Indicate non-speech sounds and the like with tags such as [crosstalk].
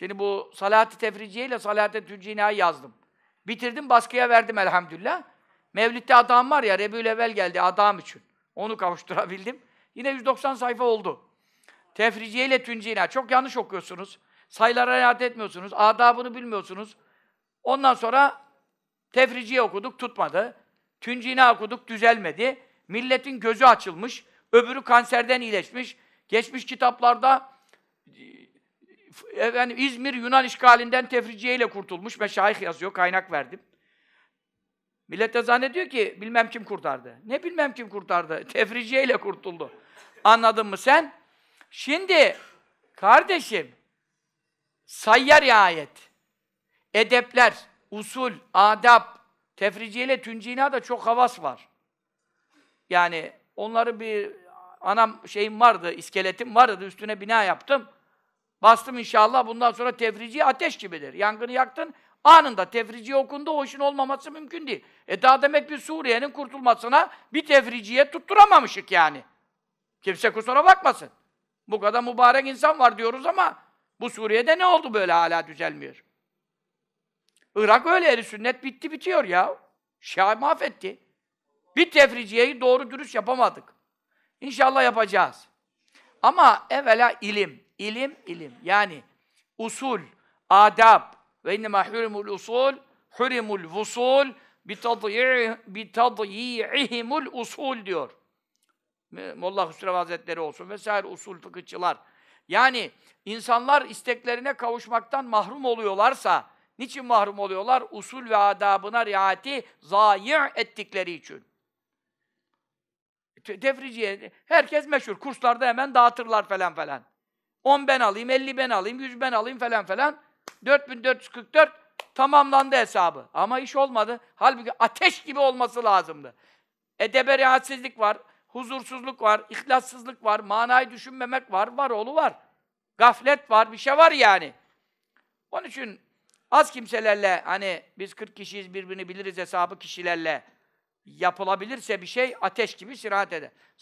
Şimdi bu Salat-ı Tefriciye ile Salat-ı yazdım. Bitirdim, baskıya verdim elhamdülillah. Mevlid'de adam var ya, Rebül Evvel geldi adam için. Onu kavuşturabildim. Yine 190 sayfa oldu. Tefriciye ile Tüncina. Çok yanlış okuyorsunuz. Sayılara riayet etmiyorsunuz. Adabını bilmiyorsunuz. Ondan sonra tefriciye okuduk, tutmadı. Tüncina okuduk, düzelmedi. Milletin gözü açılmış. Öbürü kanserden iyileşmiş. Geçmiş kitaplarda efendim İzmir Yunan işgalinden tefriciyeyle kurtulmuş. Meşayih yazıyor, kaynak verdim. Millet de zannediyor ki bilmem kim kurtardı. Ne bilmem kim kurtardı? [laughs] Tefriciyeyle kurtuldu. Anladın mı sen? Şimdi kardeşim sayyar ayet. Edepler, usul, adab, tefriciyle tüncina da çok havas var. Yani onları bir anam şeyim vardı, iskeletim vardı üstüne bina yaptım. Bastım inşallah bundan sonra tefrici ateş gibidir. Yangını yaktın anında tefrici okundu o işin olmaması mümkün değil. E daha demek bir Suriye'nin kurtulmasına bir tefriciye tutturamamışık yani. Kimse kusura bakmasın. Bu kadar mübarek insan var diyoruz ama bu Suriye'de ne oldu böyle hala düzelmiyor. Irak öyle eri sünnet bitti bitiyor ya. Şia mahvetti. Bir tefriciyeyi doğru dürüst yapamadık. İnşallah yapacağız. Ama evvela ilim. İlim, ilim. Yani usul, adab ve innema hurimul usul, hurimul vusul bitadyi'ihimul usul diyor. Molla Hüsrev Hazretleri olsun vesaire usul fıkıhçılar. Yani insanlar isteklerine kavuşmaktan mahrum oluyorlarsa, niçin mahrum oluyorlar? Usul ve adabına riayeti zayi ettikleri için. Tefriciye, herkes meşhur. Kurslarda hemen dağıtırlar falan falan. 10 ben alayım, 50 ben alayım, 100 ben alayım falan falan. 4444 tamamlandı hesabı. Ama iş olmadı. Halbuki ateş gibi olması lazımdı. Edebe rahatsizlik var, huzursuzluk var, ihlassızlık var, manayı düşünmemek var, var oğlu var. Gaflet var, bir şey var yani. Onun için az kimselerle hani biz 40 kişiyiz birbirini biliriz hesabı kişilerle yapılabilirse bir şey ateş gibi sirat eder.